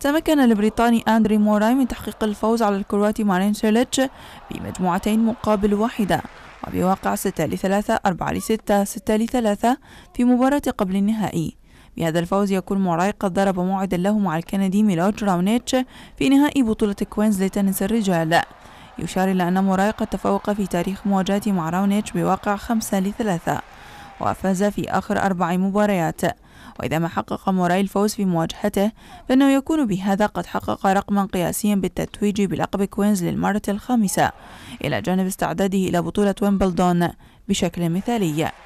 تمكن البريطاني أندري موراي من تحقيق الفوز على الكرواتي مارين شيلتش بمجموعتين مقابل واحدة وبواقع 6 3 4 ل 6 3 في مباراة قبل النهائي بهذا الفوز يكون موراي قد ضرب موعدا له مع الكندي ميلوج راونيتش في نهائي بطولة كوينز لتنس الرجال يشار إلى أن موراي قد تفوق في تاريخ مواجهته مع راونيتش بواقع 5 3 وفاز في آخر أربع مباريات وإذا ما حقق موراي الفوز في مواجهته فإنه يكون بهذا قد حقق رقما قياسيا بالتتويج بلقب كوينز للمرة الخامسة إلى جانب استعداده إلى بطولة ويمبلدون بشكل مثالي